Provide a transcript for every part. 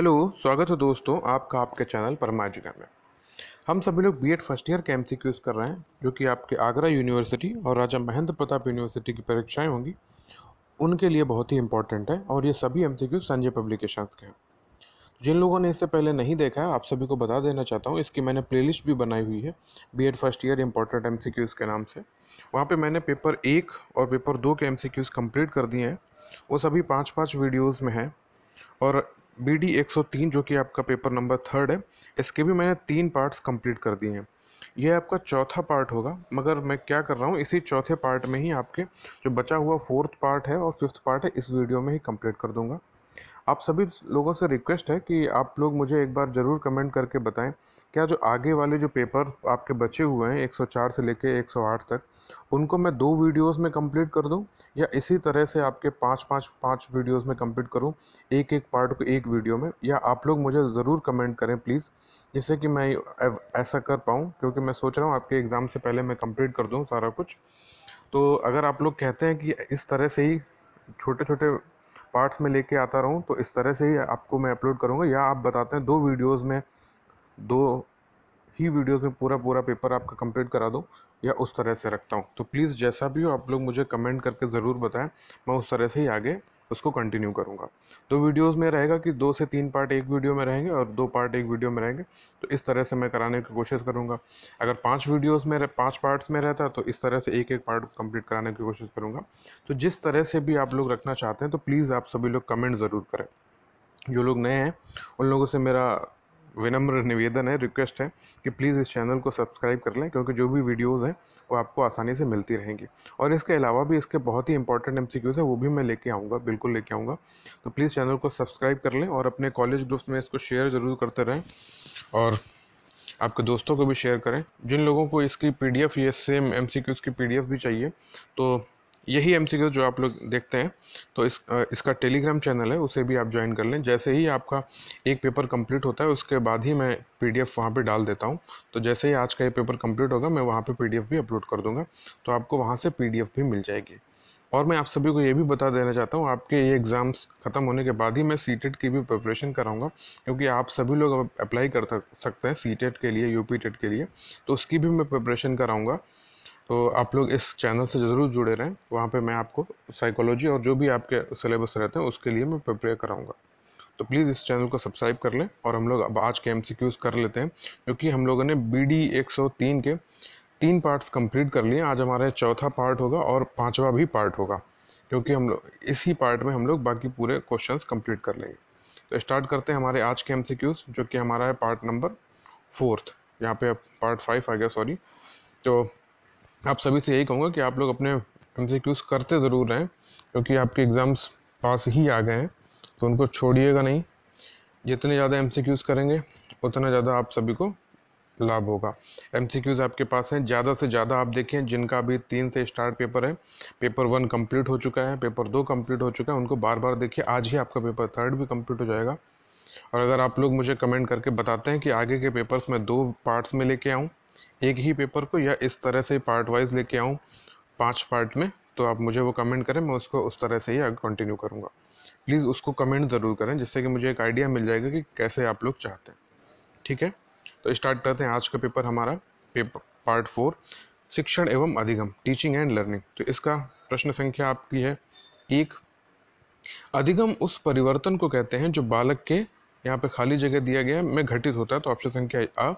hello स्वागत है दोस्तों आपका आपके चैनल परमाजिका में हम सभी लोग बीएड फर्स्ट ईयर के एम कर रहे हैं जो कि आपके आगरा यूनिवर्सिटी और राजा महेंद्र प्रताप यूनिवर्सिटी की परीक्षाएं होंगी उनके लिए बहुत ही इंपॉर्टेंट है और ये सभी एम संजय पब्लिकेशंस के हैं जिन लोगों ने इससे पहले नहीं देखा है आप सभी को बता देना चाहता हूँ इसकी मैंने प्लेलिस्ट भी बनाई हुई है एड फर्स्ट ईयर इंपॉर्टेंट एम के नाम से वहाँ पर मैंने पेपर एक और पेपर दो के एम कंप्लीट कर दिए हैं वो सभी पाँच पाँच वीडियोज़ में हैं और बी डी एक सौ तीन जो कि आपका पेपर नंबर थर्ड है इसके भी मैंने तीन पार्ट्स कंप्लीट कर दिए हैं यह आपका चौथा पार्ट होगा मगर मैं क्या कर रहा हूँ इसी चौथे पार्ट में ही आपके जो बचा हुआ फोर्थ पार्ट है और फिफ्थ पार्ट है इस वीडियो में ही कंप्लीट कर दूंगा आप सभी लोगों से रिक्वेस्ट है कि आप लोग मुझे एक बार ज़रूर कमेंट करके बताएं क्या जो आगे वाले जो पेपर आपके बचे हुए हैं 104 से लेके 108 तक उनको मैं दो वीडियोस में कंप्लीट कर दूं या इसी तरह से आपके पाँच पाँच पाँच वीडियोस में कंप्लीट करूं एक एक पार्ट को एक वीडियो में या आप लोग मुझे ज़रूर कमेंट करें प्लीज़ जिससे कि मैं ऐसा कर पाऊँ क्योंकि मैं सोच रहा हूँ आपके एग्ज़ाम से पहले मैं कम्प्लीट कर दूँ सारा कुछ तो अगर आप लोग कहते हैं कि इस तरह से ही छोटे छोटे पार्ट्स में लेके आता रहूँ तो इस तरह से ही आपको मैं अपलोड करूँगा या आप बताते हैं दो वीडियोज़ में दो ही वीडियोज़ में पूरा पूरा पेपर आपका कंप्लीट करा दो या उस तरह से रखता हूँ तो प्लीज़ जैसा भी हो आप लोग मुझे कमेंट करके ज़रूर बताएं मैं उस तरह से ही आगे उसको कंटिन्यू करूँगा दो वीडियोस में रहेगा कि दो से तीन पार्ट एक वीडियो में रहेंगे और दो पार्ट एक वीडियो में रहेंगे तो इस तरह से मैं कराने की कोशिश करूँगा अगर पाँच वीडियोज़ में पाँच पार्ट्स में रहता तो इस तरह से एक एक पार्ट कंप्लीट कराने की कोशिश करूँगा तो जिस तरह से भी आप लोग रखना चाहते हैं तो प्लीज़ आप सभी लोग कमेंट ज़रूर करें जो लोग नए हैं उन लोगों से मेरा विनम्र निवेदन है रिक्वेस्ट है कि प्लीज़ इस चैनल को सब्सक्राइब कर लें क्योंकि जो भी वीडियोज़ हैं वो आपको आसानी से मिलती रहेंगी और इसके अलावा भी इसके बहुत ही इंपॉर्टेंट एम हैं वो भी मैं लेके आऊँगा बिल्कुल लेके आऊँगा तो प्लीज़ चैनल को सब्सक्राइब कर लें और अपने कॉलेज ग्रुप्स में इसको शेयर ज़रूर करते रहें और आपके दोस्तों को भी शेयर करें जिन लोगों को इसकी पीडीएफ ये सेम एम की पीडीएफ भी चाहिए तो यही एम जो आप लोग देखते हैं तो इस इसका टेलीग्राम चैनल है उसे भी आप ज्वाइन कर लें जैसे ही आपका एक पेपर कंप्लीट होता है उसके बाद ही मैं पी डी एफ वहाँ पर डाल देता हूँ तो जैसे ही आज का ये पेपर कंप्लीट होगा मैं वहाँ पे पी डी एफ भी अपलोड कर दूँगा तो आपको वहाँ से पी डी एफ भी मिल जाएगी और मैं आप सभी को ये भी बता देना चाहता हूँ आपके ये एग्ज़ाम्स ख़त्म होने के बाद ही मैं सी e की भी प्रिपरेशन कराऊंगा क्योंकि आप सभी लोग अप्लाई कर सकते हैं सी e के लिए यू e के लिए तो उसकी भी मैं प्रिपरेशन कराऊंगा तो आप लोग इस चैनल से ज़रूर जुड़े रहें वहाँ पे मैं आपको साइकोलॉजी और जो भी आपके सिलेबस रहते हैं उसके लिए मैं प्रिपेयर कराऊँगा तो प्लीज़ इस चैनल को सब्सक्राइब कर लें और हम लोग अब आज के एम कर लेते हैं क्योंकि हम लोगों ने बी डी के तीन पार्ट्स कंप्लीट कर लिए आज हमारा चौथा पार्ट होगा और पाँचवा भी पार्ट होगा क्योंकि हम लोग इसी पार्ट में हम लोग बाकी पूरे क्वेश्चन कम्प्लीट कर लेंगे तो स्टार्ट करते हैं हमारे आज के एम जो कि हमारा है पार्ट नंबर फोर्थ यहाँ पे पार्ट फाइव आ गया सॉरी तो आप सभी से यही कहूँगा कि आप लोग अपने एम करते ज़रूर रहें क्योंकि आपके एग्ज़ाम्स पास ही आ गए हैं तो उनको छोड़िएगा नहीं जितने ज़्यादा एम करेंगे उतना ज़्यादा आप सभी को लाभ होगा एम आपके पास हैं ज़्यादा से ज़्यादा आप देखें जिनका अभी तीन से स्टार्ट पेपर है पेपर वन कंप्लीट हो चुका है पेपर दो कंप्लीट हो चुका है उनको बार बार देखिए आज ही आपका पेपर थर्ड भी कंप्लीट हो जाएगा और अगर आप लोग मुझे कमेंट करके बताते हैं कि आगे के पेपर्स मैं दो पार्ट्स में लेके आऊँ एक ही पेपर को या इस तरह से पार्ट वाइज लेके आऊँ पाँच पार्ट में तो आप मुझे वो कमेंट करें मैं उसको उस तरह से ही आगे कंटिन्यू करूँगा प्लीज़ उसको कमेंट ज़रूर करें जिससे कि मुझे एक आइडिया मिल जाएगा कि कैसे आप लोग चाहते हैं ठीक है तो स्टार्ट करते हैं आज का पेपर हमारा पेपर पार्ट फोर शिक्षण एवं अधिगम टीचिंग एंड लर्निंग तो इसका प्रश्न संख्या आपकी है एक अधिगम उस परिवर्तन को कहते हैं जो बालक के यहाँ पे खाली जगह दिया गया है में घटित होता है तो ऑप्शन संख्या आ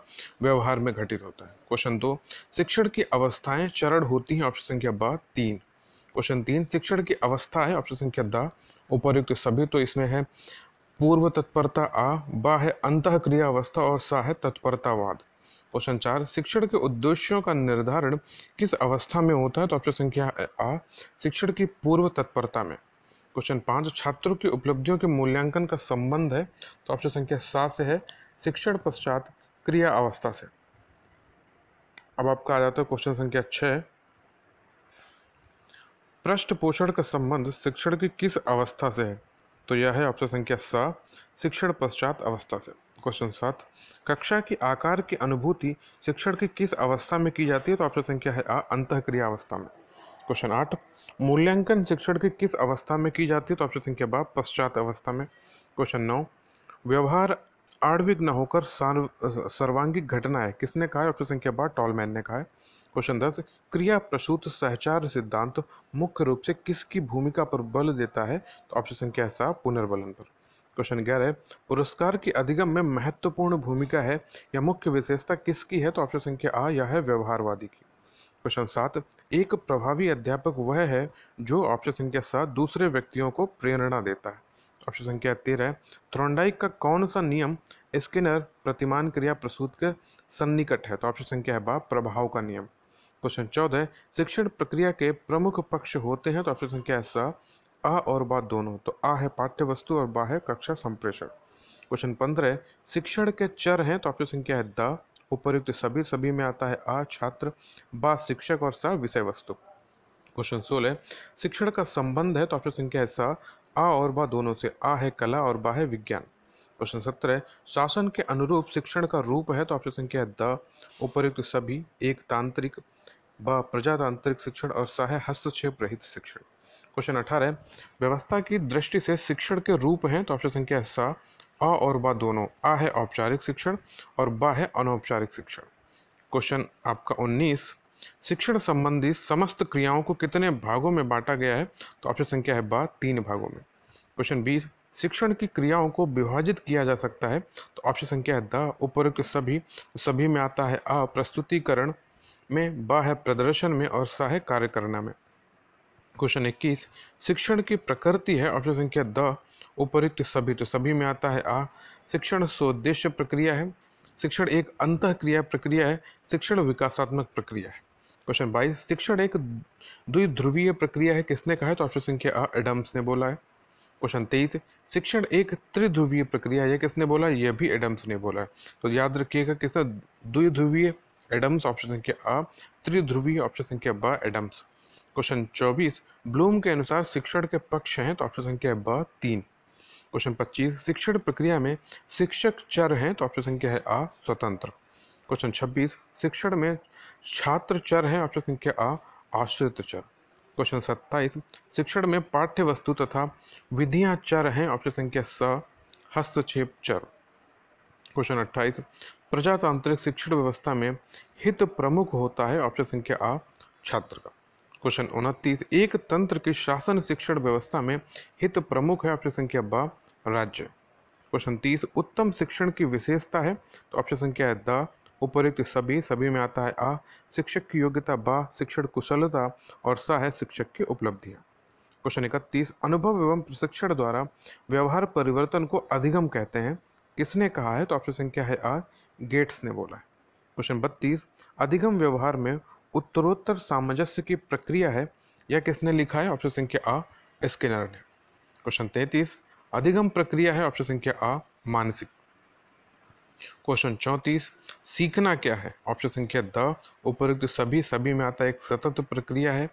व्यवहार में घटित होता है क्वेश्चन दो शिक्षण की अवस्थाएं चरण होती हैं ऑप्शन संख्या बा तीन क्वेश्चन तीन शिक्षण की अवस्था है ऑप्शन संख्या द उपयुक्त सभी तो इसमें है पूर्व तत्परता आ बा है अंत क्रिया अवस्था और सा है तत्परतावाद क्वेश्चन चार शिक्षण के उद्देश्यों का निर्धारण किस अवस्था में होता है तो ऑप्शन संख्या आ शिक्षण की पूर्व तत्परता में क्वेश्चन पाँच छात्रों की उपलब्धियों के मूल्यांकन का संबंध है तो ऑप्शन संख्या सात से है शिक्षण पश्चात क्रिया अवस्था से अब आपका आ जाता है क्वेश्चन संख्या छः पृष्ठ पोषण का संबंध शिक्षण की किस अवस्था से है तो यह है ऑप्शन संख्या सा शिक्षण पश्चात अवस्था से क्वेश्चन सात कक्षा की आकार की अनुभूति शिक्षण की किस अवस्था में की जाती है तो ऑप्शन संख्या है आ अंत क्रिया अवस्था में क्वेश्चन आठ मूल्यांकन शिक्षण की किस अवस्था में की जाती है तो ऑप्शन संख्या बा पश्चात अवस्था में क्वेश्चन नौ व्यवहार आणविक न होकर सर्वांगिक घटना है किसने कहा है ऑप्शन संख्या बा टॉलमैन ने कहा है क्वेश्चन दस क्रिया प्रसूत सहचार सिद्धांत मुख्य रूप से किसकी भूमिका पर बल देता है तो ऑप्शन संख्या सा पुनर्बलन पर क्वेश्चन ग्यारह पुरस्कार की अधिगम में महत्वपूर्ण भूमिका है या मुख्य विशेषता किसकी है तो ऑप्शन संख्या आ यह है व्यवहारवादी की क्वेश्चन सात एक प्रभावी अध्यापक वह है जो ऑप्शन संख्या सात दूसरे व्यक्तियों को प्रेरणा देता है ऑप्शन संख्या तेरह थ्रोनडाइक का कौन सा नियम स्किनर प्रतिमान क्रिया प्रसूत के सन्निकट है तो ऑप्शन संख्या है बा प्रभाव का नियम क्वेश्चन चौदह शिक्षण प्रक्रिया के प्रमुख पक्ष होते हैं तो ऑप्शन संख्या है सा आ और बा दोनों तो आ है पाठ्य वस्तु और बा है कक्षा संप्रेषण क्वेश्चन पंद्रह शिक्षण के चर हैं तो ऑप्शन संख्या है द उपर्युक्त सभी सभी में आता है आ छात्र बा शिक्षक और सा विषय वस्तु क्वेश्चन सोलह शिक्षण का संबंध है तो ऑप्शन संख्या है सा आ और बा दोनों से आ है कला और बा है विज्ञान प्रश्न सत्रह शासन के अनुरूप शिक्षण का रूप है तो ऑप्शन संख्या है द उपर्युक्त सभी एक तांत्रिक ब प्रजातांत्रिक शिक्षण और स है हस्तक्षेप रहित शिक्षण क्वेश्चन अठारह व्यवस्था की दृष्टि से शिक्षण के रूप हैं तो ऑप्शन संख्या है सा अ और बा दोनों आ है औपचारिक शिक्षण और बा है अनौपचारिक शिक्षण क्वेश्चन आपका 19 शिक्षण संबंधी समस्त क्रियाओं को कितने भागों में बांटा गया है तो ऑप्शन संख्या है बा तीन भागों में क्वेश्चन बीस शिक्षण की क्रियाओं को विभाजित किया जा सकता है तो ऑप्शन संख्या है द उपरोक्त सभी सभी में आता है अ प्रस्तुतिकरण में ब है प्रदर्शन में और स है कार्य करना में क्वेश्चन इक्कीस शिक्षण की प्रकृति है ऑप्शन संख्या द उपरुक्त सभी तो सभी में आता है आ शिक्षण स्वोद्देश्य प्रक्रिया है शिक्षण एक अंत क्रिया प्रक्रिया है शिक्षण विकासात्मक प्रक्रिया है क्वेश्चन बाईस शिक्षण एक द्विध्रुवीय प्रक्रिया है किसने कहा है तो ऑप्शन संख्या आ एडम्स ने बोला है क्वेश्चन तेईस शिक्षण एक त्रिध्रुवीय प्रक्रिया है किसने बोला यह भी एडम्स ने बोला है तो याद रखिएगा किस द्विध्रुवीय एडम्स ऑप्शन संख्या आ त्रिध्रुवीय ऑप्शन संख्या ब एडम्स क्वेश्चन चौबीस ब्लूम के अनुसार शिक्षण के पक्ष हैं तो ऑप्शन संख्या ब तीन क्वेश्चन पच्चीस शिक्षण प्रक्रिया में शिक्षक चर हैं तो ऑप्शन संख्या है आ स्वतंत्र क्वेश्चन छब्बीस शिक्षण में छात्र चर हैं ऑप्शन संख्या आ आश्रित चर क्वेश्चन सत्ताईस शिक्षण में पाठ्य वस्तु तथा विधियां चर हैं ऑप्शन संख्या स हस्तक्षेप चर क्वेश्चन अट्ठाईस प्रजातांत्रिक शिक्षण व्यवस्था में हित प्रमुख होता है ऑप्शन संख्या आ छात्र का क्वेश्चन उनतीस एक तंत्र की शासन शिक्षण व्यवस्था में हित प्रमुख है ऑप्शन संख्या ब राज्य क्वेश्चन तीस उत्तम शिक्षण की विशेषता है तो ऑप्शन संख्या है द उपरुक्त सभी सभी में आता है आ शिक्षक की योग्यता बा शिक्षण कुशलता और स है शिक्षक की उपलब्धियाँ क्वेश्चन इकतीस अनुभव एवं प्रशिक्षण द्वारा व्यवहार परिवर्तन को अधिगम कहते हैं किसने कहा है तो ऑप्शन संख्या है आ गेट्स ने बोला है क्वेश्चन बत्तीस अधिगम व्यवहार में उत्तरोत्तर सामंजस्य की प्रक्रिया है या किसने लिखा है ऑप्शन संख्या आ स्किनर ने क्वेश्चन तैंतीस अधिगम प्रक्रिया है ऑप्शन संख्या आ मानसिक क्वेश्चन चौंतीस सीखना क्या है ऑप्शन संख्या द उपरोक्त सभी सभी में आता एक सतत प्रक्रिया है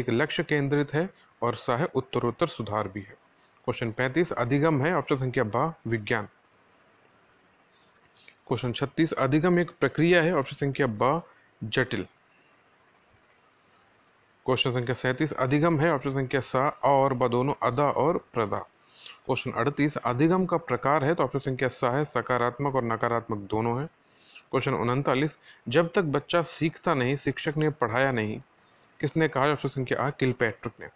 एक लक्ष्य केंद्रित है और सह उत्तरोत्तर सुधार भी है क्वेश्चन पैंतीस अधिगम है ऑप्शन संख्या ब विज्ञान क्वेश्चन छत्तीस अधिगम एक प्रक्रिया है ऑप्शन संख्या ब जटिल क्वेश्चन संख्या सैंतीस अधिगम है ऑप्शन संख्या स और ब दोनों अदा और प्रदा क्वेश्चन अड़तीस अधिगम का प्रकार है तो ऑप्शन संख्या सा है सकारात्मक और नकारात्मक दोनों है क्वेश्चन उनतालीस जब तक बच्चा सीखता नहीं शिक्षक ने पढ़ाया नहीं किसने कहा ऑप्शन संख्या आ किलपैट्रिक ने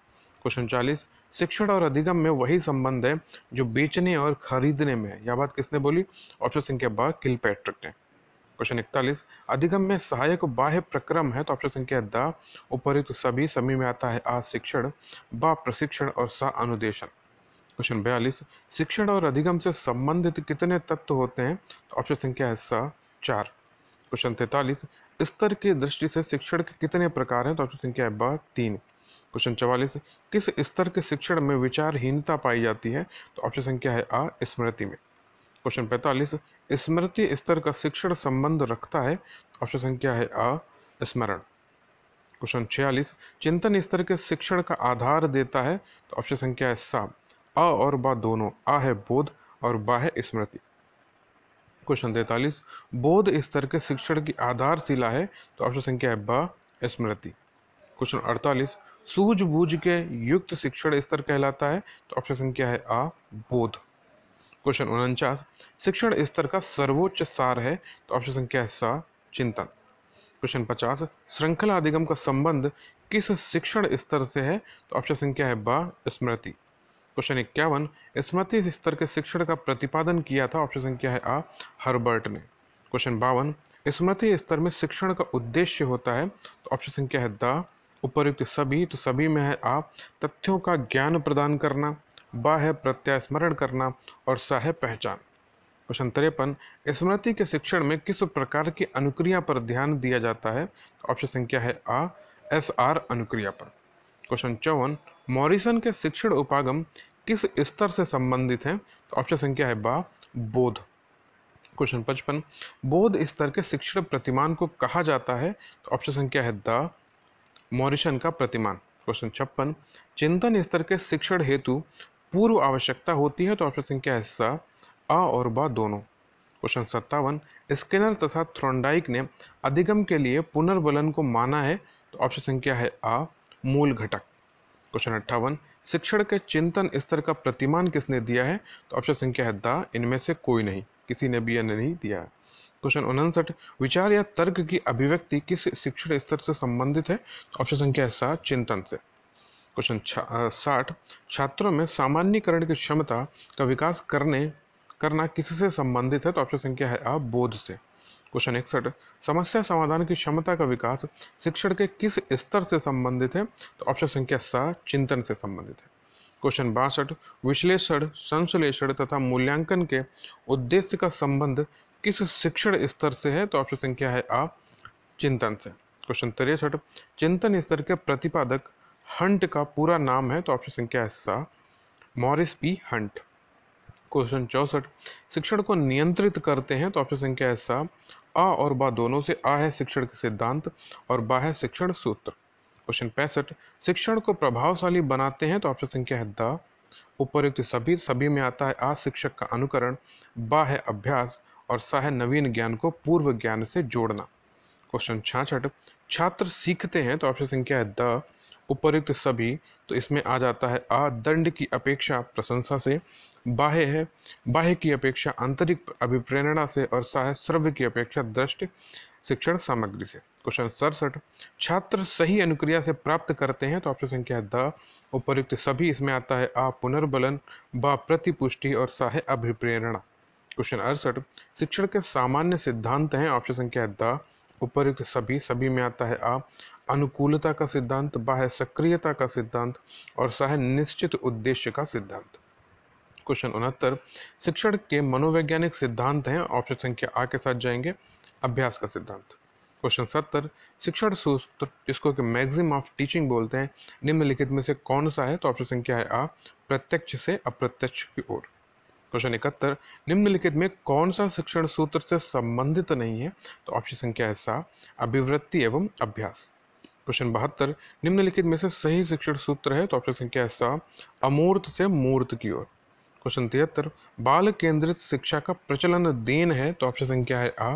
क्वेश्चन चालीस शिक्षण और अधिगम में वही संबंध है जो बेचने और खरीदने में है यह बात किसने बोली ऑप्शन संख्या बा किलपैट्रिक ने क्वेश्चन इकतालीस अधिगम में सहायक बाह्य प्रक्रम है तो ऑप्शन संख्या द उपरुक्त सभी समी में आता है आ शिक्षण बा प्रशिक्षण और स अनुदेशन क्वेश्चन बयालीस शिक्षण और अधिगम से संबंधित कितने तत्व होते हैं तो ऑप्शन संख्या है सा चार क्वेश्चन तैतालीस स्तर की दृष्टि से शिक्षण के कितने प्रकार हैं तो ऑप्शन संख्या है ब तीन क्वेश्चन चवालीस किस स्तर के शिक्षण में विचारहीनता पाई जाती है तो ऑप्शन संख्या है आ स्मृति में क्वेश्चन पैंतालीस स्मृति स्तर का शिक्षण संबंध रखता है तो ऑप्शन संख्या है अ स्मरण क्वेश्चन छियालीस चिंतन स्तर के शिक्षण का आधार देता है तो ऑप्शन संख्या है सात अ और बा दोनों आ है बोध और बा है स्मृति क्वेश्चन तैतालीस बोध स्तर के शिक्षण की आधारशिला है तो ऑप्शन संख्या है बा स्मृति क्वेश्चन अड़तालीस सूझबूझ के युक्त शिक्षण स्तर कहलाता है तो ऑप्शन संख्या है आ बोध क्वेश्चन उनचास शिक्षण स्तर का सर्वोच्च सार है तो ऑप्शन संख्या है सा चिंतन क्वेश्चन पचास श्रृंखला अधिगम का संबंध किस शिक्षण स्तर से है तो ऑप्शन संख्या है बा स्मृति क्वेश्चन इक्यावन स्मृति स्तर के शिक्षण का प्रतिपादन किया था ऑप्शन संख्या है आ हर्बर्ट ने क्वेश्चन बावन स्मृति स्तर में शिक्षण का उद्देश्य होता है तो ऑप्शन संख्या है द उपयुक्त सभी तो सभी में है आ तथ्यों का ज्ञान प्रदान करना ब है प्रत्यास्मरण करना और स है पहचान क्वेश्चन तिरपन स्मृति के शिक्षण में किस प्रकार की अनुक्रिया पर ध्यान दिया जाता है तो ऑप्शन संख्या है आ एस आर अनुक्रिया पर क्वेश्चन चौवन मॉरिसन के शिक्षण उपागम किस स्तर से संबंधित हैं तो ऑप्शन संख्या है बा बोध क्वेश्चन पचपन बोध स्तर के शिक्षण प्रतिमान को कहा जाता है तो ऑप्शन संख्या है द मॉरिशन का प्रतिमान क्वेश्चन छप्पन चिंतन स्तर के शिक्षण हेतु पूर्व आवश्यकता होती है तो ऑप्शन संख्या है स अ और ब दोनों क्वेश्चन सत्तावन स्किनर तथा थ्रोंडाइक ने अधिगम के लिए पुनर्बलन को माना है तो ऑप्शन संख्या है आ मूल घटक क्वेश्चन अट्ठावन शिक्षण के चिंतन स्तर का प्रतिमान किसने दिया है तो ऑप्शन संख्या है द इनमें से कोई नहीं किसी ने भी यह नहीं दिया है क्वेश्चन उनसठ विचार या तर्क की अभिव्यक्ति किस शिक्षण स्तर से संबंधित है ऑप्शन तो संख्या है सात चिंतन से क्वेश्चन साठ छात्रों में सामान्यकरण की क्षमता का विकास करने करना किससे संबंधित है तो ऑप्शन संख्या है अ बोध से क्वेश्चन इकसठ समस्या समाधान की क्षमता का विकास शिक्षण के किस स्तर से संबंधित है तो ऑप्शन संख्या सा चिंतन से संबंधित है क्वेश्चन बासठ विश्लेषण संश्लेषण तथा मूल्यांकन के उद्देश्य का संबंध किस शिक्षण स्तर से है तो ऑप्शन संख्या है आ चिंतन से क्वेश्चन तिरसठ चिंतन स्तर के प्रतिपादक हंट का पूरा नाम है तो ऑप्शन संख्या है सा मॉरिस पी हंट क्वेश्चन चौंसठ शिक्षण को नियंत्रित करते हैं तो ऑप्शन संख्या है सा आ और बा दोनों से आ है शिक्षण के सिद्धांत और बा है शिक्षण सूत्र क्वेश्चन पैंसठ शिक्षण को प्रभावशाली बनाते हैं तो ऑप्शन संख्या है द उपरयुक्त सभी सभी में आता है आ शिक्षक का अनुकरण बा है अभ्यास और सा है नवीन ज्ञान को पूर्व ज्ञान से जोड़ना क्वेश्चन छाछठ छात्र सीखते हैं तो ऑप्शन संख्या है द उपरुक्त सभी तो इसमें आ जाता है आ दंड की अपेक्षा प्रशंसा से बाह्य है बाह्य की अपेक्षा आंतरिक अभिप्रेरणा से और साह सर्व की अपेक्षा दृष्ट शिक्षण सामग्री से क्वेश्चन सड़सठ छात्र सही अनुक्रिया से प्राप्त करते हैं तो ऑप्शन संख्या द उपरुक्त सभी इसमें आता है आ पुनर्बलन ब प्रतिपुष्टि और सह अभिप्रेरणा क्वेश्चन अड़सठ शिक्षण के सामान्य सिद्धांत हैं ऑप्शन संख्या द उपरुक्त सभी सभी में आता है आ अनुकूलता का सिद्धांत बाह्य सक्रियता का सिद्धांत और सह निश्चित उद्देश्य का सिद्धांत क्वेश्चन उनहत्तर शिक्षण के मनोवैज्ञानिक सिद्धांत हैं ऑप्शन संख्या आ के साथ जाएंगे अभ्यास का सिद्धांत क्वेश्चन सत्तर शिक्षण सूत्र जिसको कि मैग्जिम ऑफ टीचिंग बोलते हैं निम्नलिखित में से कौन सा है तो ऑप्शन संख्या है आ प्रत्यक्ष से अप्रत्यक्ष की ओर क्वेश्चन इकहत्तर निम्नलिखित में कौन सा शिक्षण सूत्र से संबंधित नहीं है तो ऑप्शन संख्या है सा अभिवृत्ति एवं अभ्यास क्वेश्चन बहत्तर निम्नलिखित में से सही शिक्षण सूत्र है तो ऑप्शन संख्या है सा अमूर्त से मूर्त की ओर क्वेश्चन तिहत्तर बाल केंद्रित शिक्षा का प्रचलन देन है तो ऑप्शन संख्या है आ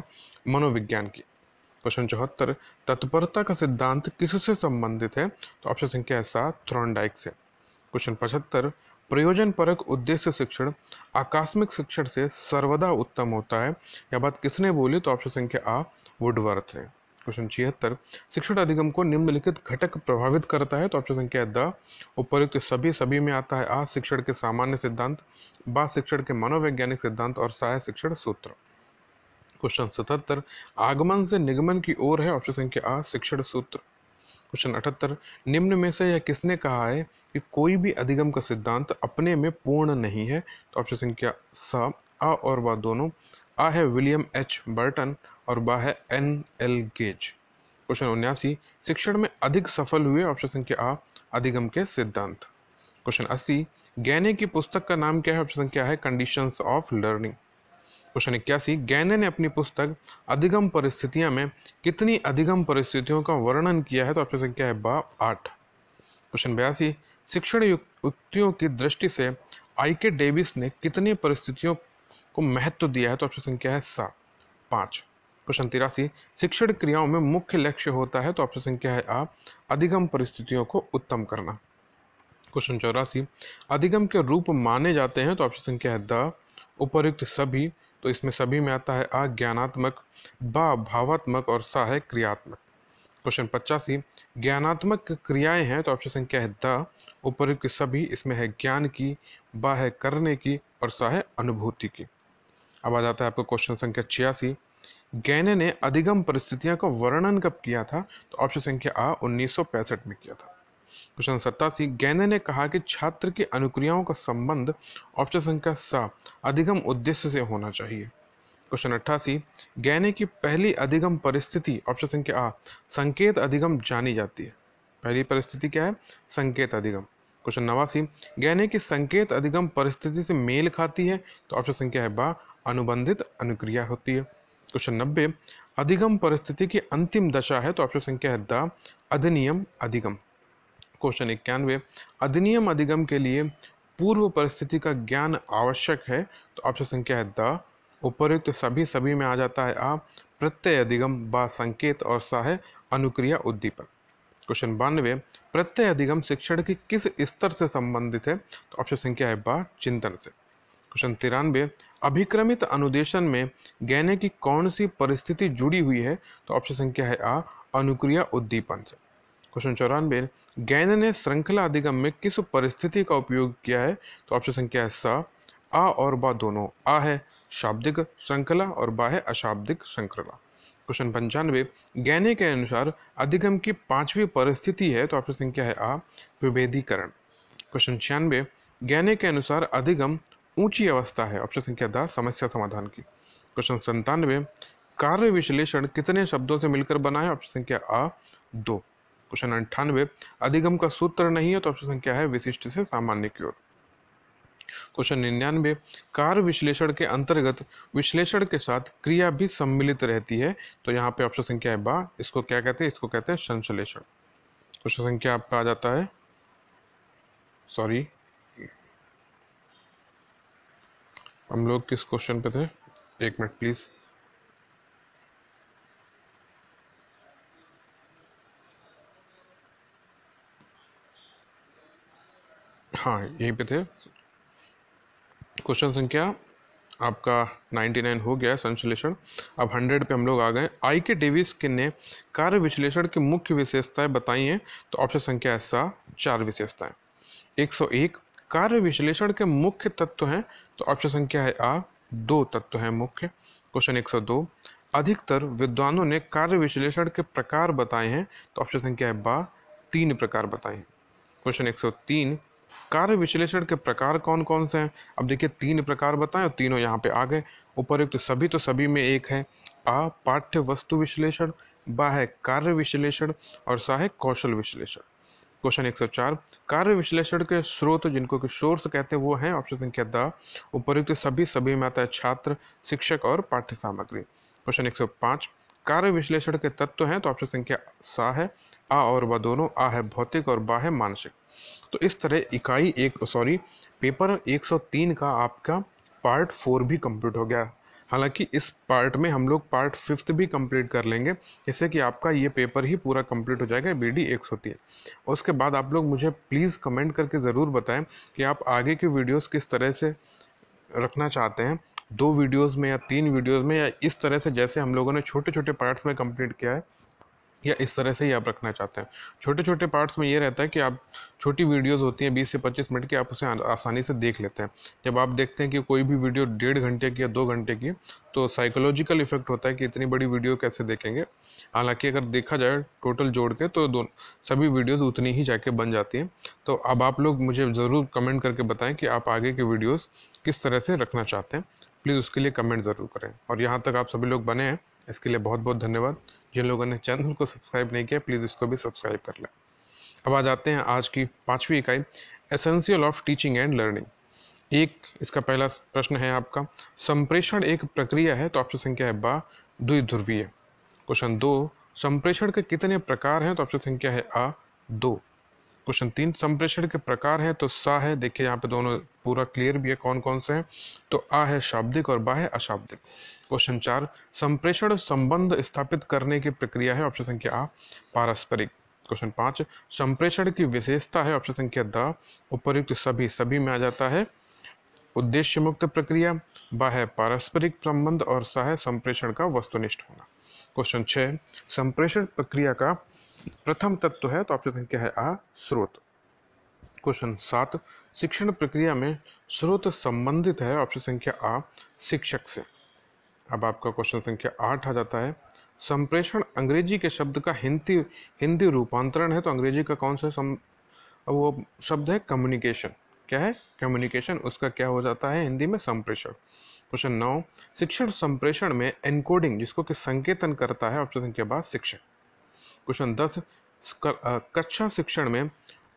मनोविज्ञान की क्वेश्चन चौहत्तर तत्परता का सिद्धांत किससे संबंधित है तो ऑप्शन संख्या है सा थ्रोनडाइक से क्वेश्चन पचहत्तर प्रयोजनपरक उद्देश्य शिक्षण आकस्मिक शिक्षण से सर्वदा उत्तम होता है यह बात किसने बोली तो ऑप्शन संख्या आ वुडवर्थ है क्वेश्चन छिहत्तर शिक्षण अधिगम को निम्नलिखित घटक प्रभावित करता है तो ऑप्शन संख्या द उपयुक्त सभी सभी में आता है आ शिक्षण के सामान्य सिद्धांत बा शिक्षण के मनोवैज्ञानिक सिद्धांत और सहाय शिक्षण सूत्र क्वेश्चन सतहत्तर आगमन से निगमन की ओर है ऑप्शन संख्या आ शिक्षण सूत्र क्वेश्चन अठहत्तर निम्न में से यह किसने कहा है कि कोई भी अधिगम का सिद्धांत अपने में पूर्ण नहीं है तो ऑप्शन संख्या सा आ और बा दोनों आ है विलियम एच बर्टन और बा है एन एल गेज क्वेश्चन उन्यासी शिक्षण में अधिक सफल हुए ऑप्शन संख्या आ अधिगम के सिद्धांत क्वेश्चन अस्सी गहने की पुस्तक का नाम क्या है ऑप्शन संख्या है कंडीशंस ऑफ लर्निंग क्वेश्चन इक्यासी गैने ने अपनी पुस्तक अधिगम परिस्थितियां में कितनी अधिगम परिस्थितियों का वर्णन किया है तो ऑप्शन संख्या है बा आठ क्वेश्चन बयासी शिक्षण युक्तियों की दृष्टि से आई के डेविस ने कितनी परिस्थितियों को महत्व दिया है तो ऑप्शन संख्या है सात पाँच क्वेश्चन तिरासी शिक्षण क्रियाओं में मुख्य लक्ष्य होता है तो ऑप्शन संख्या है आ अधिगम परिस्थितियों को उत्तम करना क्वेश्चन चौरासी अधिगम के रूप माने जाते हैं तो ऑप्शन संख्या है द उपरुक्त सभी तो इसमें सभी में आता है अज्ञानात्मक बा भावात्मक और सा है क्रियात्मक क्वेश्चन पचासी ज्ञानात्मक क्रियाएं हैं तो ऑप्शन संख्या है द उपरुक्त सभी इसमें है ज्ञान की बा है करने की और सा है अनुभूति की अब आ जाता है आपका क्वेश्चन संख्या छियासी गैने ने अधिगम परिस्थितियां का वर्णन कब किया था तो ऑप्शन संख्या आ उन्नीस में किया था क्वेश्चन सत्तासी गैने ने कहा कि छात्र की अनुक्रियाओं का संबंध ऑप्शन संख्या सा अधिगम उद्देश्य से होना चाहिए क्वेश्चन अट्ठासी गैने की पहली अधिगम परिस्थिति ऑप्शन संख्या आ संकेत अधिगम जानी जाती है पहली परिस्थिति क्या है संकेत अधिगम क्वेश्चन नवासी गहने की संकेत अधिगम परिस्थिति से मेल खाती है तो ऑप्शन संख्या है बा अनुबंधित अनुक्रिया होती है क्वेश्चन नब्बे अधिगम परिस्थिति की अंतिम दशा है तो ऑप्शन संख्या है द अधिनियम अधिगम क्वेश्चन इक्यानवे अधिनियम अधिगम के लिए पूर्व परिस्थिति का ज्ञान आवश्यक है तो ऑप्शन संख्या है द उपरुक्त तो सभी सभी में आ जाता है आ प्रत्यय अधिगम ब संकेत और सा है अनुक्रिया उद्दीपक क्वेश्चन बानवे प्रत्यय अधिगम शिक्षण के किस स्तर से संबंधित है तो ऑप्शन संख्या है ब चिंतन से क्वेश्चन तिरानवे अभिक्रमित अनुदेशन में गहने की कौन सी परिस्थिति जुड़ी हुई है तो ऑप्शन संख्या है आ अनुक्रिया उद्दीपन से क्वेश्चन चौरानवे गैन ने श्रृंखला अधिगम में किस परिस्थिति का उपयोग किया है तो ऑप्शन संख्या है सा आ और बा दोनों आ है शाब्दिक श्रृंखला और बा है अशाब्दिक श्रृंखला क्वेश्चन पंचानवे गैने के अनुसार अधिगम की पांचवी परिस्थिति है तो ऑप्शन संख्या है आ विभेदीकरण क्वेश्चन छियानवे गैने के अनुसार अधिगम ऊंची अवस्था है ऑप्शन संख्या दस समस्या समाधान की क्वेश्चन संतानवे कार्य विश्लेषण कितने शब्दों से मिलकर बना है ऑप्शन संख्या आ दो क्वेश्चन अंठानवे अधिगम का सूत्र नहीं है तो ऑप्शन संख्या है विशिष्ट से सामान्य की ओर क्वेश्चन निन्यानवे कार्य विश्लेषण के अंतर्गत विश्लेषण के साथ क्रिया भी सम्मिलित रहती है तो यहाँ पे ऑप्शन संख्या है बा इसको क्या कहते हैं इसको कहते हैं संश्लेषण क्वेश्चन संख्या आपका आ जाता है सॉरी हम लोग किस क्वेश्चन पे थे एक मिनट प्लीज़ हाँ यहीं पे थे क्वेश्चन संख्या आपका 99 हो गया संश्लेषण अब 100 पे हम लोग आ गए आई के डेविस ने कार्य विश्लेषण की मुख्य विशेषताएं बताई हैं तो ऑप्शन संख्या ऐसा चार विशेषताएं 101 कार्य विश्लेषण के मुख्य तत्व हैं तो ऑप्शन संख्या है आ दो तत्व हैं मुख्य क्वेश्चन 102 अधिकतर विद्वानों ने कार्य विश्लेषण के प्रकार बताए हैं तो ऑप्शन संख्या है बा तीन प्रकार बताए हैं क्वेश्चन 103 कार्य विश्लेषण के प्रकार कौन कौन से हैं अब देखिए तीन प्रकार बताएं और तीनों यहाँ पे आ गए उपरयुक्त सभी तो सभी में एक है आ पाठ्य वस्तु विश्लेषण बा है कार्य विश्लेषण और सा है कौशल विश्लेषण क्वेश्चन एक सौ चार कार्य विश्लेषण के स्रोत जिनको कि सोर्स कहते हैं वो हैं ऑप्शन संख्या द उपरुक्त तो सभी सभी में आता है छात्र शिक्षक और पाठ्य सामग्री क्वेश्चन 105 कार्य विश्लेषण के तत्व हैं तो ऑप्शन संख्या सा है आ और व दोनों आ है भौतिक और बा है मानसिक तो इस तरह इकाई एक सॉरी पेपर 103 का आपका पार्ट फोर भी कंप्लीट हो गया हालांकि इस पार्ट में हम लोग पार्ट फिफ्थ भी कंप्लीट कर लेंगे जिससे कि आपका ये पेपर ही पूरा कंप्लीट हो जाएगा बी डी एक उसके बाद आप लोग मुझे प्लीज़ कमेंट करके ज़रूर बताएं कि आप आगे की वीडियोस किस तरह से रखना चाहते हैं दो वीडियोस में या तीन वीडियोस में या इस तरह से जैसे हम लोगों ने छोटे छोटे पार्ट्स में कंप्लीट किया है या इस तरह से ही आप रखना चाहते हैं छोटे छोटे पार्ट्स में ये रहता है कि आप छोटी वीडियोस होती हैं 20 से 25 मिनट की आप उसे आसानी से देख लेते हैं जब आप देखते हैं कि कोई भी वीडियो डेढ़ घंटे की या दो घंटे की तो साइकोलॉजिकल इफेक्ट होता है कि इतनी बड़ी वीडियो कैसे देखेंगे हालांकि अगर देखा जाए टोटल जोड़ के तो सभी वीडियोज़ उतनी ही जाके बन जाती हैं तो अब आप लोग मुझे ज़रूर कमेंट करके बताएँ कि आप आगे की वीडियोज़ किस तरह से रखना चाहते हैं प्लीज़ उसके लिए कमेंट ज़रूर करें और यहाँ तक आप सभी लोग बने हैं इसके लिए बहुत बहुत धन्यवाद जिन लोगों ने चैनल को सब्सक्राइब नहीं किया प्लीज़ इसको भी सब्सक्राइब कर लें अब आ जाते हैं आज की पाँचवीं इकाई essential of teaching and learning एक इसका पहला प्रश्न है आपका संप्रेषण एक प्रक्रिया है तो ऑप्शन संख्या है बा द्विध्रुवीय क्वेश्चन दो संप्रेषण के कितने प्रकार हैं तो ऑप्शन संख्या है आ दो क्वेश्चन तीन संप्रेषण के प्रकार हैं तो सा है देखिए यहाँ पे दोनों पूरा क्लियर भी है कौन कौन से हैं तो आ है शाब्दिक और बा है अशाब्दिक क्वेश्चन चार संप्रेषण संबंध स्थापित करने की प्रक्रिया है ऑप्शन संख्या आ पारस्परिक क्वेश्चन पाँच संप्रेषण की विशेषता है ऑप्शन संख्या द उपयुक्त सभी सभी में आ जाता है उद्देश्य मुक्त प्रक्रिया बा है पारस्परिक संबंध और स है संप्रेषण का वस्तुनिष्ठ होना क्वेश्चन छः संप्रेषण प्रक्रिया का प्रथम तत्व है तो ऑप्शन संख्या है आ स्रोत क्वेश्चन सात शिक्षण प्रक्रिया में स्रोत संबंधित है ऑप्शन संख्या आ शिक्षक से अब आपका क्वेश्चन संख्या आठ आ जाता है संप्रेषण अंग्रेजी के शब्द का हिंदी हिंदी रूपांतरण है तो अंग्रेजी का कौन सा सम, वो शब्द है कम्युनिकेशन क्या है कम्युनिकेशन उसका क्या हो जाता है हिंदी में संप्रेषण क्वेश्चन नौ शिक्षण संप्रेषण में एनकोडिंग जिसको कि संकेतन करता है ऑप्शन संख्या बाद शिक्षक क्वेश्चन दस कक्षा शिक्षण में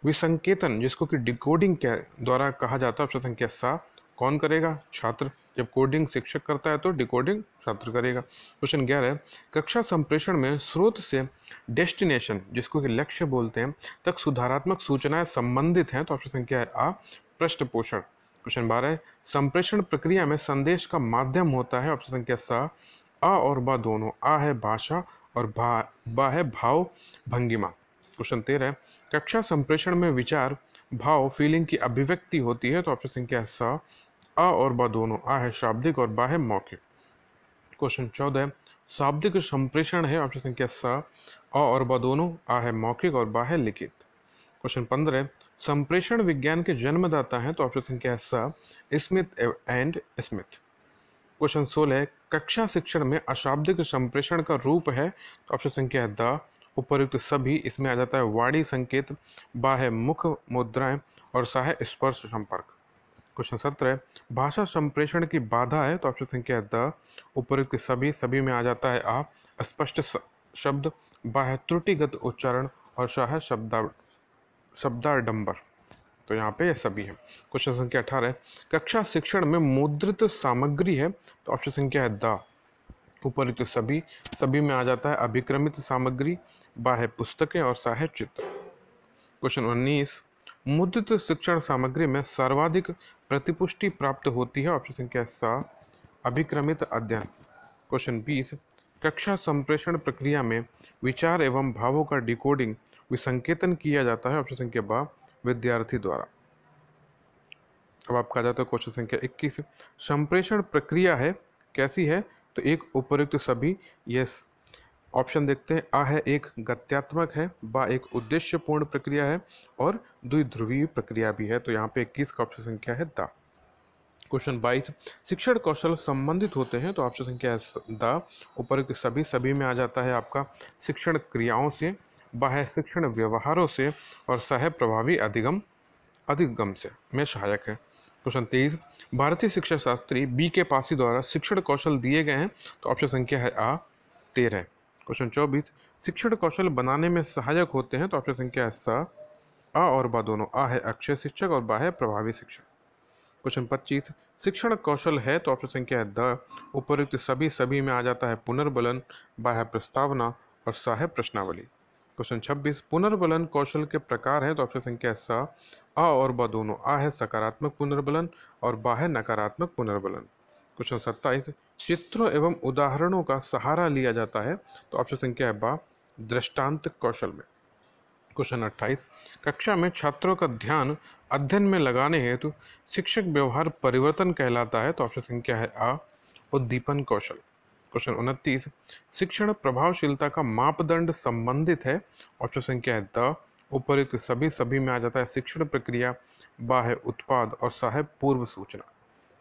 विसंकेतन जिसको कि डिकोडिंग के द्वारा कहा जाता है ऑप्शन संख्या सात कौन करेगा छात्र जब कोडिंग शिक्षक करता है तो डिकोडिंग छात्र करेगा क्वेश्चन ग्यारह कक्षा संप्रेषण में स्रोत से डेस्टिनेशन जिसको कि लक्ष्य बोलते हैं तक सुधारात्मक सूचनाएं संबंधित हैं तो ऑप्शन संख्या है आ पृष्ठ पोषण क्वेश्चन बारह संप्रेषण प्रक्रिया में संदेश का माध्यम होता है ऑप्शन संख्या सा आ और बा दोनों आ है भाषा और भा बा है भाव भंगिमा क्वेश्चन तेरह कक्षा संप्रेषण में विचार भाव फीलिंग की अभिव्यक्ति होती है तो ऑप्शन संख्या सा आ और बा दोनों आ है शाब्दिक और बा है मौखिक क्वेश्चन चौदह शाब्दिक संप्रेषण है ऑप्शन संख्या सा आ और बा दोनों आ है मौखिक और बा है लिखित क्वेश्चन पंद्रह संप्रेषण विज्ञान के जन्मदाता हैं तो ऑप्शन संख्या है सा स्मिथ एंड स्मिथ क्वेश्चन सोलह कक्षा शिक्षण में अशाब्दिक संप्रेषण का रूप है तो ऑप्शन संख्या है द उपरुक्त सभी इसमें आ जाता है वाणी संकेत बा है मुख मुद्राएं और सा है स्पर्श संपर्क क्वेश्चन सत्रह भाषा संप्रेषण की बाधा है तो ऑप्शन संख्या द उपरुक्त सभी सभी में आ जाता है आ स्पष्ट शब्द बा त्रुटिगत उच्चारण और शाह शब्दावली डंबर तो यहाँ पे ये सभी है क्वेश्चन संख्या अठारह कक्षा शिक्षण में मुद्रित सामग्री है तो ऑप्शन संख्या है द ऊपर तो सभी सभी में आ जाता है अभिक्रमित सामग्री बा है पुस्तकें और सा है चित्र क्वेश्चन उन्नीस मुद्रित शिक्षण सामग्री में सर्वाधिक प्रतिपुष्टि प्राप्त होती है ऑप्शन संख्या सा अभिक्रमित अध्ययन क्वेश्चन बीस कक्षा संप्रेषण प्रक्रिया में विचार एवं भावों का डिकोडिंग विसंकेतन किया जाता है ऑप्शन संख्या ब विद्यार्थी द्वारा अब आपका आ जाता है क्वेश्चन संख्या 21 संप्रेषण प्रक्रिया है कैसी है तो एक उपयुक्त सभी यस ऑप्शन देखते हैं आ है एक गत्यात्मक है बा एक उद्देश्यपूर्ण प्रक्रिया है और द्विध्रुवीय प्रक्रिया भी है तो यहाँ पे इक्कीस का ऑप्शन संख्या है द क्वेश्चन बाईस शिक्षण कौशल संबंधित होते हैं तो ऑप्शन संख्या है द उपरुक्त सभी सभी में आ जाता है आपका शिक्षण क्रियाओं से बाह्य शिक्षण व्यवहारों से और सह प्रभावी अधिगम अधिगम से में सहायक है क्वेश्चन तेईस भारतीय शिक्षा शास्त्री बी के पासी द्वारा शिक्षण कौशल दिए गए हैं तो ऑप्शन संख्या है आ तेरह क्वेश्चन चौबीस शिक्षण कौशल बनाने में सहायक होते हैं तो ऑप्शन संख्या है स आ और बा दोनों आ है अक्षय शिक्षक और बा है प्रभावी शिक्षक क्वेश्चन पच्चीस शिक्षण कौशल है तो ऑप्शन संख्या है द उपरुक्त सभी सभी में आ जाता है पुनर्बलन बाह्य प्रस्तावना और सा है प्रश्नावली क्वेश्चन 26 पुनर्बलन कौशल के प्रकार हैं तो ऑप्शन संख्या सा आ और ब दोनों आ है सकारात्मक पुनर्बलन और बा है नकारात्मक पुनर्बलन क्वेश्चन 27 चित्रों एवं उदाहरणों का सहारा लिया जाता है तो ऑप्शन संख्या है बा दृष्टांत कौशल में क्वेश्चन 28 कक्षा में छात्रों का ध्यान अध्ययन में लगाने हेतु शिक्षक व्यवहार परिवर्तन कहलाता है तो ऑप्शन संख्या है आ उद्दीपन कौशल क्वेश्चन उनतीस शिक्षण प्रभावशीलता का मापदंड संबंधित है ऑप्शन संख्या है द उपरुक्त सभी सभी में आ जाता है शिक्षण प्रक्रिया बाह्य उत्पाद और सह पूर्व सूचना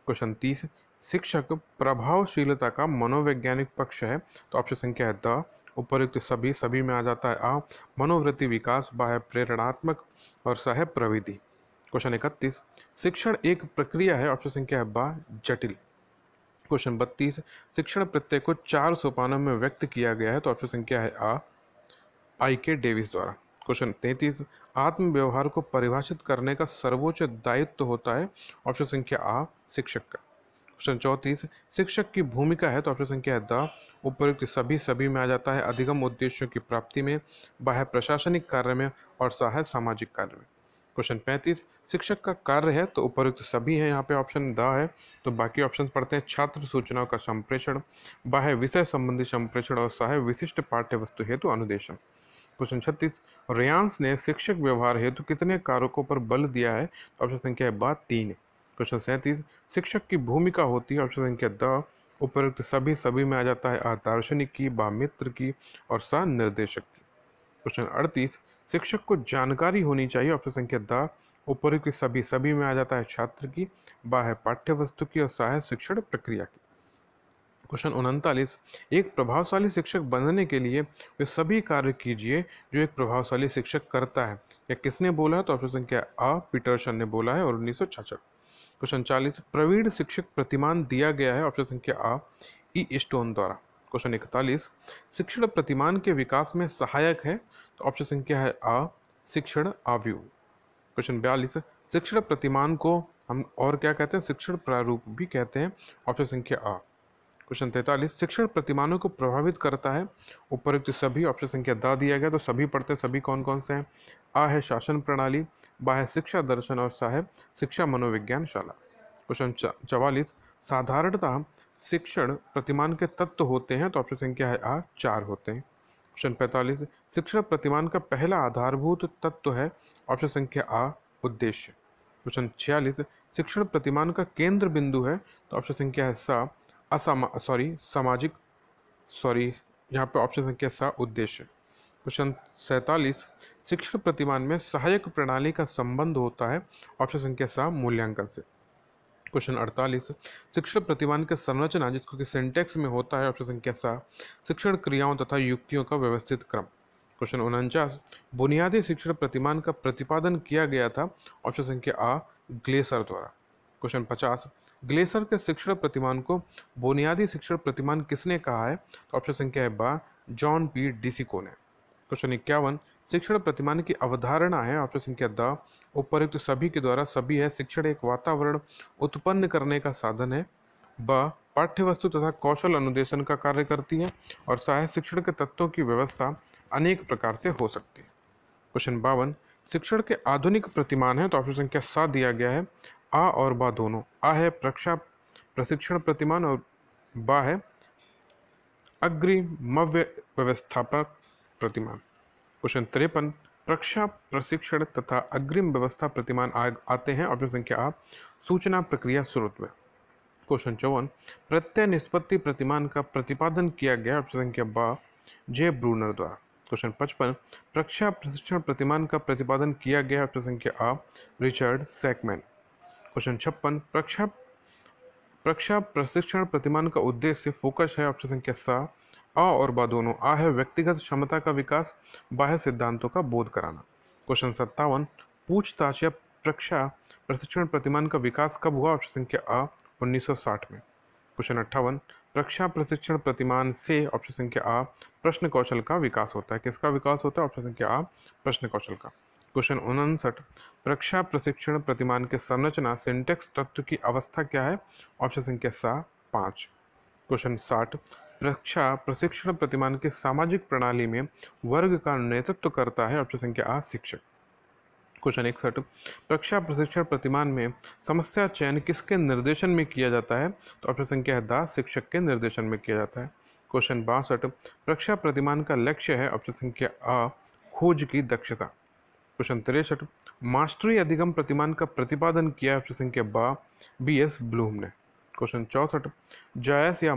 क्वेश्चन तीस शिक्षक प्रभावशीलता का मनोवैज्ञानिक पक्ष है तो ऑप्शन संख्या है द उपयुक्त सभी सभी में आ जाता है आ मनोवृत्ति विकास बाह्य प्रेरणात्मक और सह प्रविधि क्वेश्चन इकतीस शिक्षण एक प्रक्रिया है ऑप्शन संख्या है बा जटिल क्वेश्चन बत्तीस शिक्षण प्रत्यय को चार सोपानों में व्यक्त किया गया है तो ऑप्शन संख्या है आ आई के डेविस द्वारा क्वेश्चन तैंतीस आत्मव्यवहार को परिभाषित करने का सर्वोच्च दायित्व तो होता है ऑप्शन संख्या आ शिक्षक का क्वेश्चन चौंतीस शिक्षक की भूमिका है तो ऑप्शन संख्या है द उपयुक्त सभी सभी में आ जाता है अधिगम उद्देश्यों की प्राप्ति में बाह्य प्रशासनिक कार्य में और सहाय सामाजिक कार्य में क्वेश्चन पैंतीस शिक्षक का कार्य है तो उपरुक्त सभी है यहाँ पे ऑप्शन द है तो बाकी ऑप्शन पढ़ते हैं छात्र सूचनाओं का संप्रेषण बाह्य विषय संबंधी संप्रेषण और स विशिष्ट पाठ्य वस्तु हेतु अनुदेशन क्वेश्चन छत्तीस रियांश ने शिक्षक व्यवहार हेतु तो कितने कारकों पर बल दिया है तो ऑप्शन संख्या है बात तीन क्वेश्चन सैंतीस शिक्षक की भूमिका होती है ऑप्शन संख्या द उपरुक्त सभी सभी में आ जाता है आ दार्शनिक की बा मित्र की और सा निर्देशक प्रश्न अड़तीस शिक्षक को जानकारी होनी चाहिए ऑप्शन संख्या द ऊपर उपरोक्त सभी सभी में आ जाता है छात्र की बा है पाठ्य वस्तु की और सा है शिक्षण प्रक्रिया की क्वेश्चन उनतालीस एक प्रभावशाली शिक्षक बनने के लिए वे सभी कार्य कीजिए जो एक प्रभावशाली शिक्षक करता है या किसने बोला है तो ऑप्शन संख्या अ पीटरसन ने बोला है और उन्नीस सौ छाछठ क्वेश्चन चालीस प्रवीण शिक्षक प्रतिमान दिया गया है ऑप्शन संख्या अ ई स्टोन द्वारा क्वेश्चन इकतालीस शिक्षण प्रतिमान के विकास में सहायक है तो ऑप्शन संख्या है आ शिक्षण आव्यू क्वेश्चन बयालीस शिक्षण प्रतिमान को हम और क्या कहते हैं शिक्षण प्रारूप भी कहते हैं ऑप्शन संख्या आ क्वेश्चन तैंतालीस शिक्षण प्रतिमानों को प्रभावित करता है उपरुक्त सभी ऑप्शन संख्या दा दिया गया तो सभी पढ़ते हैं सभी कौन कौन से हैं आ है शासन प्रणाली बा है शिक्षा दर्शन और सा है शिक्षा मनोविज्ञान शाला क्वेश्चन चवालीस साधारणतः शिक्षण प्रतिमान के तत्व होते हैं तो ऑप्शन संख्या है आ चार होते हैं क्वेश्चन पैंतालीस शिक्षण प्रतिमान का पहला आधारभूत तत्व है ऑप्शन संख्या आ उद्देश्य क्वेश्चन छियालीस शिक्षण प्रतिमान का केंद्र बिंदु है तो ऑप्शन संख्या है सा असमा सॉरी सामाजिक सॉरी यहाँ पे ऑप्शन संख्या सा उद्देश्य क्वेश्चन सैंतालीस शिक्षण प्रतिमान में सहायक प्रणाली का संबंध होता है ऑप्शन संख्या सा मूल्यांकन से क्वेश्चन 48 शिक्षण प्रतिमान की संरचना जिसको कि सिंटेक्स में होता है ऑप्शन संख्या सात शिक्षण क्रियाओं तथा युक्तियों का व्यवस्थित क्रम क्वेश्चन उनचास बुनियादी शिक्षण प्रतिमान का प्रतिपादन किया गया था ऑप्शन संख्या आ ग्लेसर द्वारा क्वेश्चन पचास ग्लेसर के शिक्षण प्रतिमान को बुनियादी शिक्षण प्रतिमान किसने कहा है तो ऑप्शन संख्या है बा जॉन पी डिसिको ने क्वेश्चन इक्यावन शिक्षण प्रतिमान की अवधारणा है ऑप्शन संख्या द उपरुक्त सभी के द्वारा सभी है शिक्षण एक वातावरण उत्पन्न करने का साधन है ब पाठ्य वस्तु तथा कौशल अनुदेशन का कार्य करती है और सहायक शिक्षण के तत्वों की व्यवस्था अनेक प्रकार से हो सकती है क्वेश्चन बावन शिक्षण के आधुनिक प्रतिमान है तो ऑप्शन संख्या सात दिया गया है आ और बा दोनों आ है प्रक्षा प्रशिक्षण प्रतिमान और बा है अग्रिमव्य व्यवस्थापक प्रतिमान क्वेश्चन त्रेपन परीक्षा प्रशिक्षण तथा अग्रिम व्यवस्था प्रतिमान आ, आते हैं ऑप्शन संख्या आप सूचना प्रक्रिया स्रोत में क्वेश्चन चौवन प्रत्यय निष्पत्ति प्रतिमान का प्रतिपादन किया गया ऑप्शन संख्या ब जे ब्रूनर द्वारा क्वेश्चन पचपन परीक्षा प्रशिक्षण प्रतिमान का प्रतिपादन किया गया ऑप्शन संख्या आ रिचर्ड सैकमैन क्वेश्चन छप्पन प्रक्षा प्रक्षा प्रशिक्षण प्रतिमान का उद्देश्य फोकस है ऑप्शन संख्या सा आ और बा दोनों आ है व्यक्तिगत क्षमता का विकास बाह्य सिद्धांतों का बोध कराना क्वेश्चन सत्तावन पूछताछ या प्रक्षा प्रशिक्षण प्रतिमान का विकास कब हुआ ऑप्शन संख्या आ उन्नीस में क्वेश्चन अट्ठावन प्रक्षा प्रशिक्षण प्रतिमान से ऑप्शन संख्या आ प्रश्न कौशल का विकास होता है किसका विकास होता है ऑप्शन संख्या आ प्रश्न कौशल का क्वेश्चन उनसठ प्रक्षा प्रशिक्षण प्रतिमान के संरचना सिंटेक्स तत्व की अवस्था क्या है ऑप्शन संख्या सा पाँच क्वेश्चन साठ रक्षा प्रशिक्षण प्रतिमान की सामाजिक प्रणाली में वर्ग का नेतृत्व करता है ऑप्शन संख्या आ शिक्षक क्वेश्चन इकसठ रक्षा प्रशिक्षण प्रतिमान में समस्या चयन किसके निर्देशन में किया जाता है तो ऑप्शन संख्या है दा शिक्षक के निर्देशन में किया जाता है क्वेश्चन बासठ रक्षा प्रतिमान का लक्ष्य है ऑप्शन संख्या अ खोज की दक्षता क्वेश्चन तिरसठ मास्टरी अधिगम प्रतिमान का प्रतिपादन किया ऑप्शन संख्या बा बी एस ब्लूम ने क्वेश्चन चौंसठ जयस या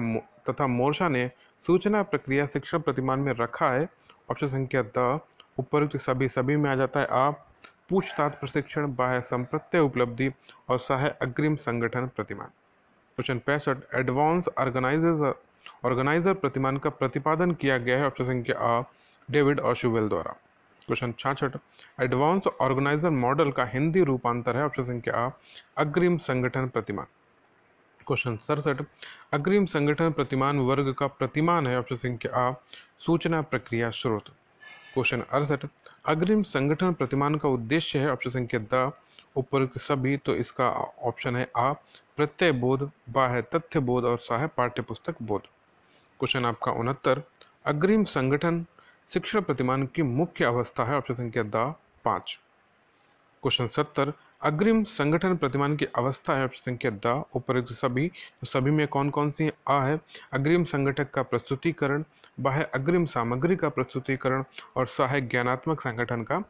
तथा मोर्चा ने सूचना प्रक्रिया शिक्षण प्रतिमान में रखा है ऑप्शन संख्या द उपरुक्त सभी सभी में आ जाता है आप पूछताछ प्रशिक्षण बाह्य संप्रत्य उपलब्धि और सहाय अग्रिम संगठन प्रतिमान क्वेश्चन पैंसठ एडवांस ऑर्गेनाइजर ऑर्गेनाइजर प्रतिमान का प्रतिपादन किया गया है ऑप्शन संख्या आ डेविड ऑशुवेल द्वारा क्वेश्चन छाछठ एडवांस ऑर्गेनाइजर मॉडल का हिंदी रूपांतर है ऑप्शन संख्या आ अग्रिम संगठन प्रतिमान क्वेश्चन सड़सठ अग्रिम संगठन प्रतिमान वर्ग का प्रतिमान है ऑप्शन संख्या आ सूचना प्रक्रिया स्रोत क्वेश्चन अड़सठ अग्रिम संगठन प्रतिमान का उद्देश्य है ऑप्शन संख्या द उपरोक्त सभी तो इसका ऑप्शन है आ प्रत्यय बोध ब है तथ्य बोध और सा है पाठ्य पुस्तक बोध क्वेश्चन आपका उनहत्तर अग्रिम संगठन शिक्षण प्रतिमान की मुख्य अवस्था है ऑप्शन संख्या द पाँच क्वेश्चन सत्तर अग्रिम संगठन प्रतिमान की अवस्था है ऑप्शन संख्या द उपरुक्त सभी तो सभी में कौन कौन सी आ है अग्रिम संगठक का प्रस्तुतिकरण बाह्य अग्रिम सामग्री का प्रस्तुतिकरण और सहायक ज्ञानात्मक संगठन का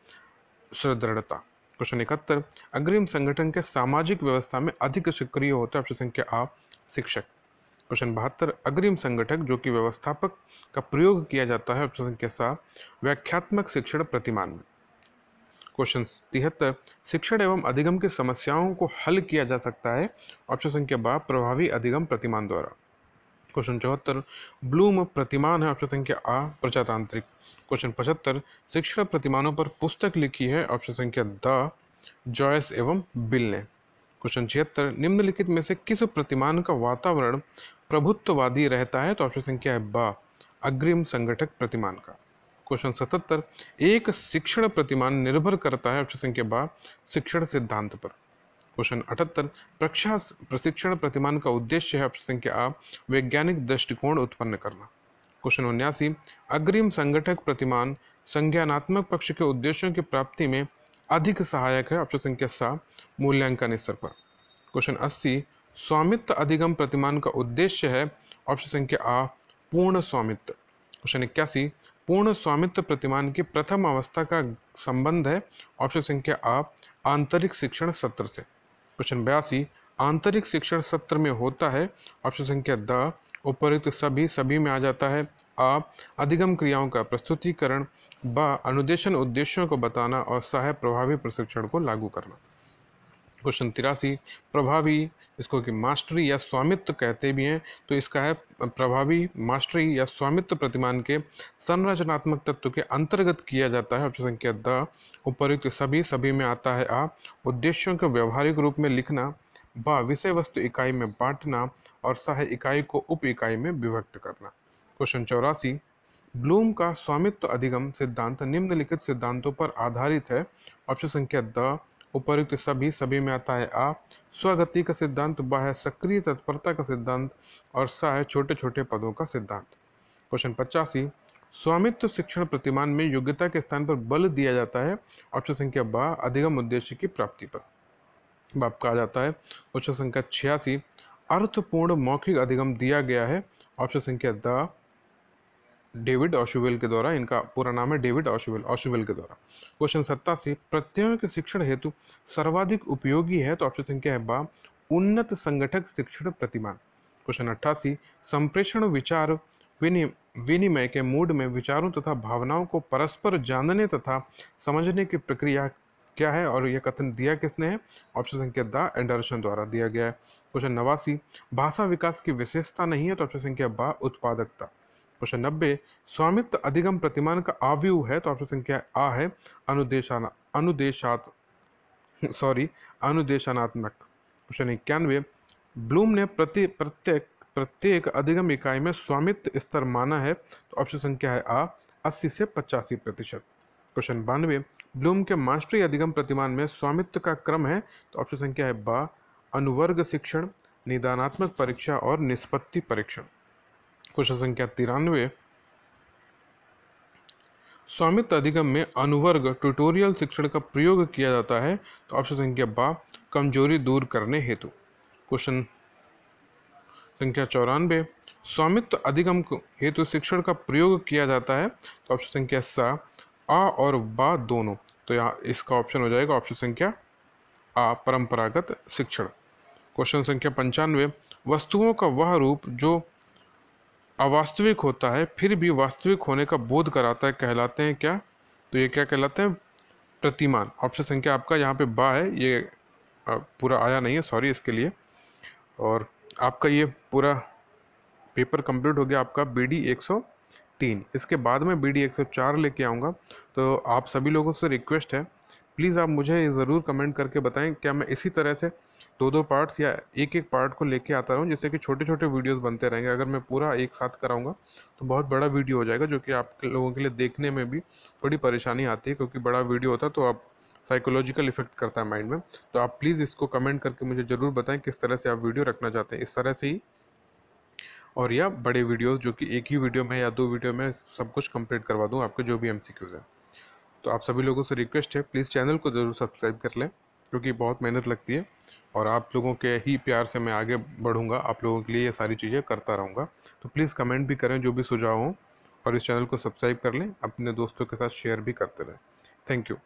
सुदृढ़ता क्वेश्चन इकहत्तर अग्रिम संगठन के सामाजिक व्यवस्था में अधिक सक्रिय होता है ऑप्शन संख्या आ शिक्षक क्वेश्चन बहत्तर अग्रिम संगठक जो कि व्यवस्थापक का प्रयोग किया जाता है ऑप्शन संख्या सा व्याख्यात्मक शिक्षण प्रतिमान में क्वेश्चन तिहत्तर शिक्षण एवं अधिगम की समस्याओं को हल किया जा सकता है ऑप्शन संख्या बा प्रभावी अधिगम प्रतिमान द्वारा क्वेश्चन चौहत्तर ब्लूम प्रतिमान है ऑप्शन संख्या आ प्रजातांत्रिक क्वेश्चन पचहत्तर शिक्षण प्रतिमानों पर पुस्तक लिखी है ऑप्शन संख्या द जॉयस एवं बिल ने क्वेश्चन छिहत्तर निम्नलिखित में से किस प्रतिमान का वातावरण प्रभुत्ववादी रहता है तो ऑप्शन संख्या है बा अग्रिम संगठक प्रतिमान का क्वेश्चन सतहत्तर एक शिक्षण प्रतिमान निर्भर करता है ऑप्शन संख्या बा शिक्षण सिद्धांत पर क्वेश्चन अठहत्तर प्रक्षा प्रशिक्षण प्रतिमान का उद्देश्य है ऑप्शन संख्या आ वैज्ञानिक दृष्टिकोण उत्पन्न करना क्वेश्चन उन्यासी अग्रिम संगठक प्रतिमान संज्ञानात्मक पक्ष के उद्देश्यों की प्राप्ति में अधिक सहायक है ऑप्शन संख्या सा मूल्यांकन स्तर पर क्वेश्चन अस्सी स्वामित्व अधिगम प्रतिमान का उद्देश्य है ऑप्शन संख्या आ पूर्ण स्वामित्व क्वेश्चन इक्यासी पूर्ण स्वामित्व प्रतिमान की प्रथम अवस्था का संबंध है ऑप्शन संख्या आ आंतरिक शिक्षण सत्र से क्वेश्चन बयासी आंतरिक शिक्षण सत्र में होता है ऑप्शन संख्या द उपरुक्त सभी सभी में आ जाता है आ अधिगम क्रियाओं का प्रस्तुतिकरण ब अनुदेशन उद्देश्यों को बताना और सहाय प्रभावी प्रशिक्षण को लागू करना क्वेश्चन तिरासी प्रभावी इसको कि मास्टरी या स्वामित्व कहते भी हैं तो इसका है प्रभावी मास्टरी या स्वामित्व प्रतिमान के संरचनात्मक तत्व के अंतर्गत किया जाता है ऑप्शन संख्या द उपरुक्त सभी सभी में आता है आ उद्देश्यों को व्यवहारिक रूप में लिखना व विषय वस्तु इकाई में बांटना और सह इकाई को उप इकाई में विभक्त करना क्वेश्चन चौरासी ब्लूम का स्वामित्व अधिगम सिद्धांत निम्नलिखित सिद्धांतों पर आधारित है ऑप्शन संख्या द उपर्युक्त सभी सभी में आता है आ स्वगति का सिद्धांत ब है सक्रिय तत्परता का सिद्धांत और स है छोटे छोटे पदों का सिद्धांत क्वेश्चन पचासी स्वामित्व शिक्षण प्रतिमान में योग्यता के स्थान पर बल दिया जाता है ऑप्शन संख्या ब अधिगम उद्देश्य की प्राप्ति पर बाप कहा जाता है ऑप्शन संख्या छियासी अर्थपूर्ण मौखिक अधिगम दिया गया है ऑप्शन संख्या द डेविड ऑशुवेल के द्वारा इनका पूरा नाम है डेविड ऑशुवेल ऑशुवेल के द्वारा क्वेश्चन सत्तासी प्रत्ययों के शिक्षण हेतु सर्वाधिक उपयोगी है तो ऑप्शन संख्या है बा उन्नत संगठक शिक्षण प्रतिमान क्वेश्चन अट्ठासी संप्रेषण विचार विनि विनिमय के मूड में विचारों तथा भावनाओं को परस्पर जानने तथा समझने की प्रक्रिया क्या है और यह कथन दिया किसने है ऑप्शन संख्या द एंडरसन द्वारा दिया गया है क्वेश्चन नवासी भाषा विकास की विशेषता नहीं है तो ऑप्शन संख्या बा उत्पादकता क्वेश्चन नब्बे स्वामित्व अधिगम प्रतिमान का आव्यू है तो ऑप्शन संख्या आ है अनुदेशाना अनुदेशात सॉरी अनुदेशनात्मक क्वेश्चन इक्यानवे ब्लूम ने प्रति प्रत्येक प्रत्येक अधिगम इकाई में स्वामित्व स्तर माना है तो ऑप्शन संख्या है आ अस्सी से पचासी प्रतिशत क्वेश्चन बानवे ब्लूम के मास्टरी अधिगम प्रतिमान में स्वामित्व का क्रम है तो ऑप्शन संख्या है बा अनुवर्ग शिक्षण निदानात्मक परीक्षा और निष्पत्ति परीक्षण क्वेश्चन संख्या तिरानवे स्वामित्व अधिगम में अनुवर्ग ट्यूटोरियल शिक्षण का प्रयोग किया जाता है तो ऑप्शन संख्या बा कमजोरी दूर करने हेतु क्वेश्चन संख्या चौरानवे स्वामित्व अधिगम हेतु शिक्षण का प्रयोग किया जाता है तो ऑप्शन संख्या सा आ और बा दोनों तो यहाँ इसका ऑप्शन हो जाएगा ऑप्शन संख्या आ परंपरागत शिक्षण क्वेश्चन संख्या पंचानवे वस्तुओं का वह रूप जो अवास्तविक होता है फिर भी वास्तविक होने का बोध कराता है कहलाते हैं क्या तो ये क्या कहलाते हैं प्रतिमान ऑप्शन संख्या आपका यहाँ पे बा है ये पूरा आया नहीं है सॉरी इसके लिए और आपका ये पूरा पेपर कंप्लीट हो गया आपका बी डी एक सौ तीन इसके बाद में बी डी एक सौ चार लेके आऊँगा तो आप सभी लोगों से रिक्वेस्ट है प्लीज़ आप मुझे ज़रूर कमेंट करके बताएं क्या मैं इसी तरह से दो दो पार्ट्स या एक एक पार्ट को लेके आता रहूँ जिससे कि छोटे छोटे वीडियोस बनते रहेंगे अगर मैं पूरा एक साथ कराऊंगा तो बहुत बड़ा वीडियो हो जाएगा जो कि आप लोगों के लिए देखने में भी थोड़ी परेशानी आती है क्योंकि बड़ा वीडियो होता तो आप साइकोलॉजिकल इफेक्ट करता है माइंड में तो आप प्लीज़ इसको कमेंट करके मुझे ज़रूर बताएं किस तरह से आप वीडियो रखना चाहते हैं इस तरह से ही और या बड़े वीडियोस जो कि एक ही वीडियो में या दो वीडियो में सब कुछ कंप्लीट करवा दूँ आपके जो भी एम हैं तो आप सभी लोगों से रिक्वेस्ट है प्लीज़ चैनल को ज़रूर सब्सक्राइब कर लें क्योंकि बहुत मेहनत लगती है और आप लोगों के ही प्यार से मैं आगे बढ़ूँगा आप लोगों के लिए ये सारी चीज़ें करता रहूँगा तो प्लीज़ कमेंट भी करें जो भी सुझाव हों और इस चैनल को सब्सक्राइब कर लें अपने दोस्तों के साथ शेयर भी करते रहें थैंक यू